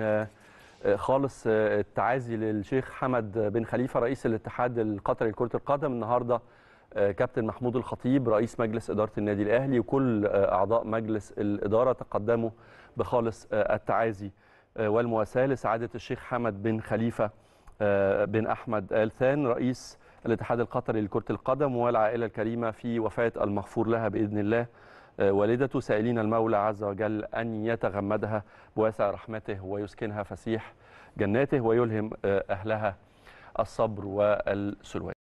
آه، آه، خالص آه، التعازي للشيخ حمد بن خليفه رئيس الاتحاد القطري لكره القدم النهارده كابتن محمود الخطيب رئيس مجلس اداره النادي الاهلي وكل اعضاء مجلس الاداره تقدموا بخالص التعازي والمواساه لسعاده الشيخ حمد بن خليفه بن احمد ال ثان رئيس الاتحاد القطري لكره القدم والعائله الكريمه في وفاه المغفور لها باذن الله والدته سائلين المولى عز وجل أن يتغمدها بواسع رحمته ويسكنها فسيح جناته ويلهم آه، أهلها الصبر والسلوان